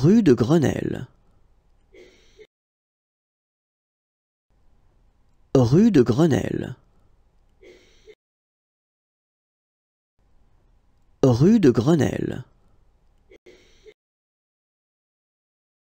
Rue de Grenelle Rue de Grenelle Rue de Grenelle